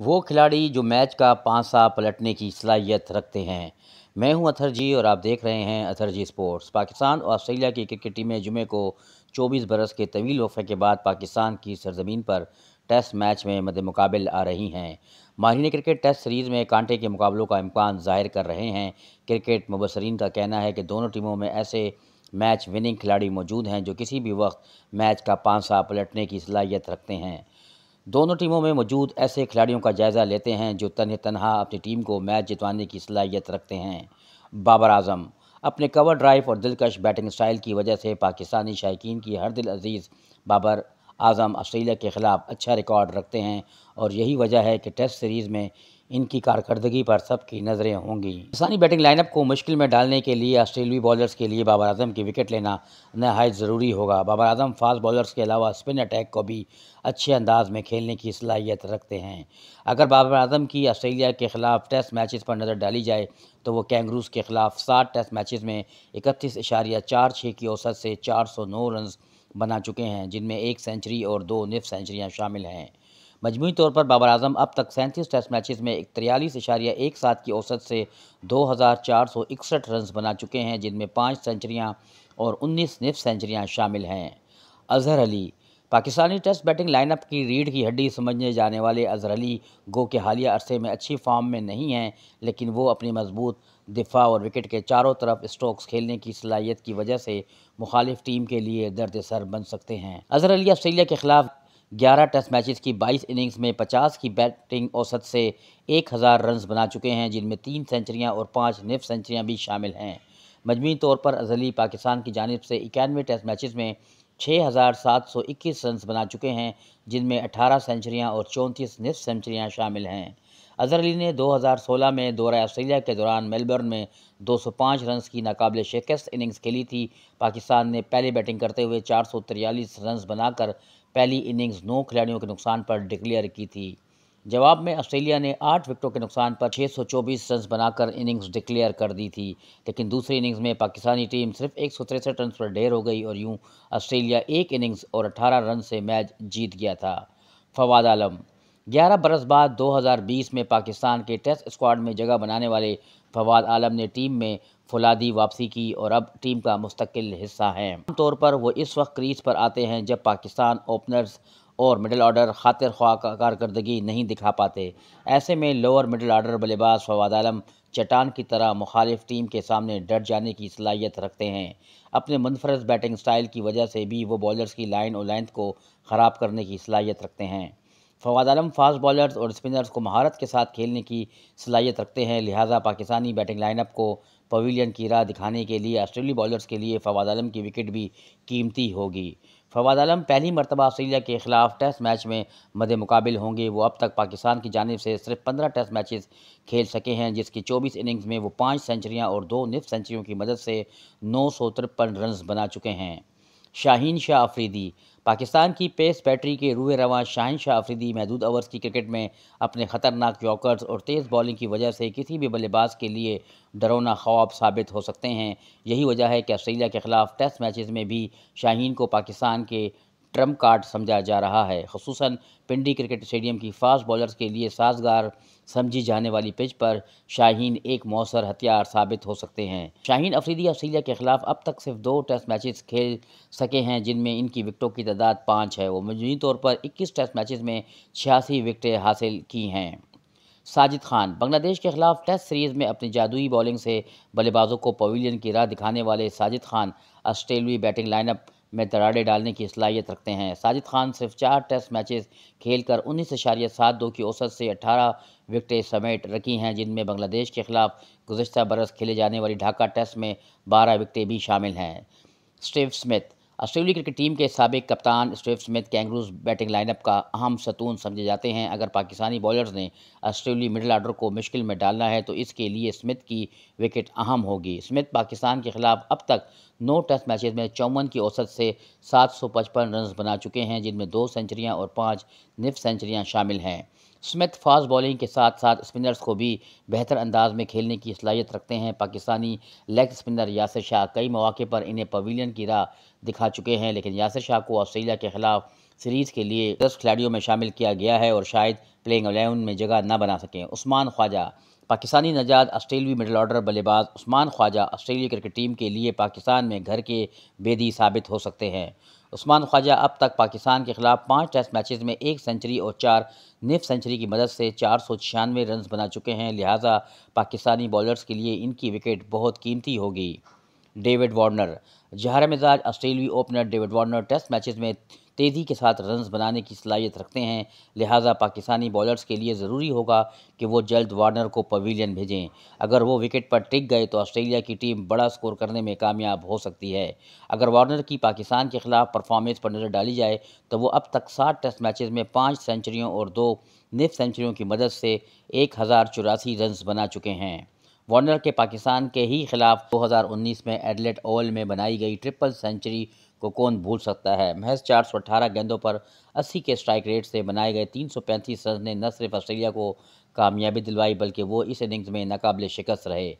वो खिलाड़ी जो मैच का पांसा पलटने की सलाहियत रखते हैं मैं हूं अथर जी और आप देख रहे हैं अथर जी स्पोर्ट्स पाकिस्तान और ऑस्ट्रेलिया की क्रिकेट टीमें जुमे को 24 बरस के तवील वफ़े के बाद पाकिस्तान की सरजमीन पर टेस्ट मैच में मद मुकाबल आ रही हैं माहिन क्रिकेट टेस्ट सीरीज़ में कांटे के मुकाबलों का इम्कान ज़ाहिर कर रहे हैं क्रिकेट मुबसरीन का कहना है कि दोनों टीमों में ऐसे मैच विनिंग खिलाड़ी मौजूद हैं जो किसी भी वक्त मैच का पांसा पलटने की सलाहियत रखते हैं दोनों टीमों में मौजूद ऐसे खिलाड़ियों का जायज़ा लेते हैं जो तन तनहा अपनी टीम को मैच जितवाने की सलाहियत रखते हैं बाबर आजम अपने कवर ड्राइव और दिलकश बैटिंग स्टाइल की वजह से पाकिस्तानी शायकीन की हर दिल अजीज़ बाबर आजम ऑस्ट्रेलिया के ख़िलाफ़ अच्छा रिकॉर्ड रखते हैं और यही वजह है कि टेस्ट सीरीज़ में इनकी कारकर्दगी पर सबकी नज़रें होंगी पाकिस्तानी बैटिंग लाइनअप को मुश्किल में डालने के लिए ऑस्ट्रेलवी बॉलर्स के लिए बाबर आजम की विकेट लेना नहायत ज़रूरी होगा बाबर आजम फास्ट बॉलर्स के अलावा स्पिन अटैक को भी अच्छे अंदाज में खेलने की सलाहियत रखते हैं अगर बाबर आजम की ऑस्ट्रेलिया के खिलाफ टेस्ट मैच पर नज़र डाली जाए तो वो कैंगरूज के खिलाफ सात टेस्ट मैच में इकतीस इशारिया चार छः की औसत से चार सौ नौ रन बना चुके हैं जिनमें एक सेंचुरी और दो निफ सेंचुरियाँ शामिल हैं मजमू तौर पर बाबर आजम अब तक सैंतीस टेस्ट मैचेस में तिरयालीस इशारिया एक सात की औसत से दो हज़ार चार सौ इकसठ रन बना चुके हैं जिनमें पाँच सेंचुरियाँ और उन्नीस निफ सेंचुरियाँ शामिल हैं Azhar Ali Pakistani test batting lineup की रीढ़ की हड्डी समझने जाने वाले अजहर अली गो के हालिया अरसे में अच्छी फॉर्म में नहीं हैं लेकिन वो अपनी मजबूत दिफा और विकेट के चारों तरफ स्ट्रोक्स खेलने की सलाहियत की वजह से मुखालिफ टीम के लिए दर्द सर बन सकते हैं अजहर अली ऑस्ट्रेलिया के खिलाफ 11 टेस्ट मैचेस की 22 इनिंग्स में 50 की बैटिंग औसत से 1000 रन्स बना चुके हैं जिनमें तीन सेंचरियाँ और पाँच निफ सेंचरियाँ भी शामिल हैं मजमू तौर पर अजली पाकिस्तान की जानब से इक्यानवे टेस्ट मैचेस में 6,721 रन्स बना चुके हैं जिनमें 18 सेंचरियाँ और चौंतीस निफ सेंचरियाँ शामिल हैं अजहर अली ने 2016 में दौरा ऑस्ट्रेलिया के दौरान मेलबर्न में 205 रनस की नाकबल शिकस्त इनिंग्स खेली थी पाकिस्तान ने पहले बैटिंग करते हुए चार सौ रन्स बनाकर पहली इनिंग्स नौ खिलाड़ियों के नुकसान पर डिक्लेयर की थी जवाब में ऑस्ट्रेलिया ने आठ विकेटों के नुकसान पर 624 रन बनाकर इनिंग्स डिक्लेयर कर दी थी लेकिन दूसरी इनिंग्स में पाकिस्तानी टीम सिर्फ एक रन पर ढेर हो गई और यूं ऑस्ट्रेलिया एक इनिंग्स और 18 रन से मैच जीत गया था फवाद आलम ग्यारह बरस बाद 2020 में पाकिस्तान के टेस्ट स्क्वाड में जगह बनाने वाले फवाद आलम ने टीम में फुलादी वापसी की और अब टीम का मुस्तकिल हिस्सा हैं आमतौर पर वो इस वक्त क्रीज पर आते हैं जब पाकिस्तान ओपनर्स और मिडिल ऑर्डर खातिर ख्वा कारकर्दगी नहीं दिखा पाते ऐसे में लोअर मिडिल ऑर्डर बल्लेबाज फवाद आलम चटान की तरह मुखालिफ टीम के सामने डट जाने की सलाहियत रखते हैं अपने मुनफरद बैटिंग स्टाइल की वजह से भी वो बॉलर्स की लाइन और लेंथ को ख़राब करने की सलाहियत रखते हैं फवाद आलम फास्ट बॉलर्स और स्पिनर्स को महारत के साथ खेलने की सलाहियत रखते हैं लिहाजा पाकिस्तानी बैटिंग लाइनअप को पवेलियन की राह दिखाने के लिए ऑस्ट्रेलियाई बॉलर्स के लिए फवाद आलम की विकेट भी कीमती होगी फवाद आलम पहली मरतबा ऑस्ट्रेलिया के खिलाफ टेस्ट मैच में मदे मुकाबिल होंगे वो अब तक पाकिस्तान की जानब से सिर्फ पंद्रह टेस्ट मैचेस खेल सके हैं जिसकी चौबीस इनिंग्स में वो पाँच सेंचुरियाँ और दो निफ सेंचुरियों की मदद से नौ सौ तिरपन रन बना चुके हैं शाहीन शाह अफरीदी पाकिस्तान की पेस बैटरी के रूए रवान शाहिन शाह अफरीदी महदूद ओवर्स की क्रिकेट में अपने ख़तरनाक जॉकर्स और तेज़ बॉलिंग की वजह से किसी भी बल्लेबाज के लिए डरोना ख्वाब साबित हो सकते हैं यही वजह है कि ऑस्ट्रेलिया के खिलाफ टेस्ट मैचेस में भी शाहीन को पाकिस्तान के ट्रम्प कार्ड समझा जा रहा है खसूस पिंडी क्रिकेट स्टेडियम की फास्ट बॉलर्स के लिए साजगार समझी जाने वाली पिच पर शाहीन एक मौसर हथियार साबित हो सकते हैं शाहीन अफरीदी ऑस्ट्रेलिया के खिलाफ अब तक सिर्फ दो टेस्ट मैचेस खेल सके हैं जिनमें इनकी विकटों की तादाद पाँच है वो मजमूनी तौर पर 21 टेस्ट मैचेस में छियासी विकटें हासिल की हैं साजिद खान बांग्लादेश के खिलाफ टेस्ट सीरीज़ में अपनी जादुई बॉलिंग से बल्लेबाजों को पवीलियन की राह दिखाने वाले साजिद खान ऑस्ट्रेलवी बैटिंग लाइनअप में दराड़े डालने की सलाहियत रखते हैं साजिद खान सिर्फ चार टेस्ट मैचेस खेलकर उन्नीस अशारिया सात दो की औसत से अठारह विकटें समेट रखी हैं जिनमें बांग्लादेश के खिलाफ गुजशत बरस खेले जाने वाली ढाका टेस्ट में बारह विकटें भी शामिल हैं Steve Smith Australia cricket team के सबक कप्तान Steve Smith kangaroos batting lineup का अहम सतून समझे जाते हैं अगर पाकिस्तानी बॉलर्स ने ऑस्ट्रेलिया मिडिल आर्डर को मुश्किल में डालना है तो इसके लिए स्मिथ की विकेट अहम होगी स्मिथ पाकिस्तान के खिलाफ अब तक नौ टेस्ट मैचेस में चौवन की औसत से 755 रन बना चुके हैं जिनमें दो सेंचरियाँ और पाँच निफ सेंचरियाँ शामिल हैं स्मिथ फास्ट बॉलिंग के साथ साथ स्पिनर्स को भी बेहतर अंदाज में खेलने की सलाहियत रखते हैं पाकिस्तानी लेग स्पिनर यासिर शाह कई मौके पर इन्हें पवीलियन की राह दिखा चुके हैं लेकिन यासिर शाह को ऑस्ट्रेलिया के खिलाफ सीरीज़ के लिए दस खिलाड़ियों में शामिल किया गया है और शायद प्लेइंग अलेवन में जगह न बना सकें उस्मान ख्वाजा पाकिस्तानी नजाद ऑस्ट्रेलवी मिडल ऑर्डर बल्लेबाज Usman Khawaja Australia cricket team के लिए पाकिस्तान में घर के बेदी साबित हो सकते हैं उस्मान ख्वाजा अब तक पाकिस्तान के खिलाफ पाँच टेस्ट मैचेस में एक सेंचुरी और चार निफ सेंचुरी की मदद से चार सौ छियानवे रन बना चुके हैं लिहाजा पाकिस्तानी बॉलर्स के लिए इनकी विकेट बहुत कीमती होगी डेविड वार्नर जहर मिजाज आस्ट्रेलवी opener David Warner test matches में तेज़ी के साथ रन बनाने की सलाहियत रखते हैं लिहाजा पाकिस्तानी बॉलर्स के लिए ज़रूरी होगा कि वो जल्द वार्नर को पवीलियन भेजें अगर वो विकेट पर टिक गए तो ऑस्ट्रेलिया की टीम बड़ा स्कोर करने में कामयाब हो सकती है अगर वार्नर की पाकिस्तान के खिलाफ परफॉर्मेंस पर नज़र डाली जाए तो वो अब तक सात टेस्ट मैचेस में पाँच सेंचुरियों और दो निफ सेंचुरियों की मदद से एक हज़ार चौरासी रन्स बना चुके हैं वार्नर के पाकिस्तान के ही खिलाफ 2019 में एडलेट ओवल में बनाई गई ट्रिपल सेंचुरी को कौन भूल सकता है महज 418 गेंदों पर 80 के स्ट्राइक रेट से बनाए गए 335 रन ने न सिर्फ ऑस्ट्रेलिया को कामयाबी दिलवाई बल्कि वो इस इनिंग्स में नाकबिल शिकस्त रहे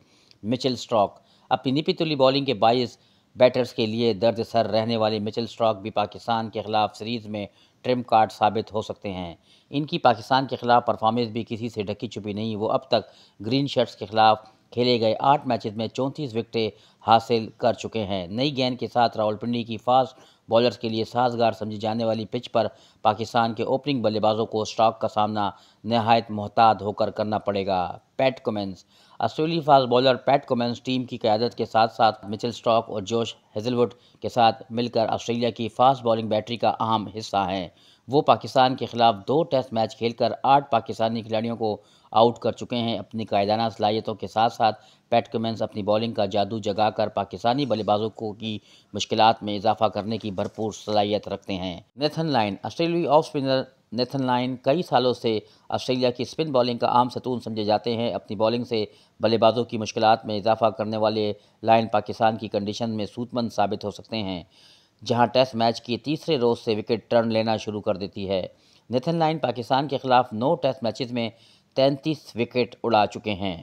मिचल स्ट्रॉक अपनी निपितुली बॉलिंग के बाईस बैटर्स के लिए दर्द सर रहने वाले मिचल स्ट्रॉक भी पाकिस्तान के खिलाफ सीरीज़ में ट्रिम कार्ड साबित हो सकते हैं इनकी पाकिस्तान के खिलाफ परफॉर्मेंस भी किसी से ढकी छुपी नहीं वो अब तक ग्रीन शर्ट्स के खिलाफ खेले गए आठ मैचेस में चौंतीस विकटें हासिल कर चुके हैं नई गेंद के साथ रावलपिंडी की फास्ट बॉलर्स के लिए साजगार समझी जाने वाली पिच पर पाकिस्तान के ओपनिंग बल्लेबाजों को स्टॉक का सामना नहायत मोहताद होकर करना पड़ेगा पैट कोमेंस ऑस्ट्रेलियाई fast bowler Pat Cummins team की क्यादत के साथ साथ मिचेल स्टॉक और जोश हेजलवुड के साथ मिलकर ऑस्ट्रेलिया की फास्ट बॉलिंग बैटरी का अहम हिस्सा हैं वो पाकिस्तान के खिलाफ दो टेस्ट मैच खेलकर आठ पाकिस्तानी खिलाड़ियों को आउट कर चुके हैं अपनी कायदाना सलाहियतों के साथ साथ पैट कमेंस अपनी बॉलिंग का जादू जगा कर पाकिस्तानी बल्लेबाजों को की मुश्किल में इजाफा करने की भरपूर सलाहियत रखते हैं नेथन लाइन ऑस्ट्रेलियाई ऑफ स्पिनर नेथन लाइन कई सालों से ऑस्ट्रेलिया की स्पिन बॉलिंग का आम सतून समझे जाते हैं अपनी बॉलिंग से बल्लेबाजों की मुश्किल में इजाफा करने वाले लाइन पाकिस्तान की कंडीशन में सूतमंद साबित हो सकते हैं जहाँ टेस्ट मैच की तीसरे रोज़ से विकेट टर्न लेना शुरू कर देती है नेथन लाइन पाकिस्तान के खिलाफ नौ टेस्ट मैचेस में तैंतीस विकेट उड़ा चुके हैं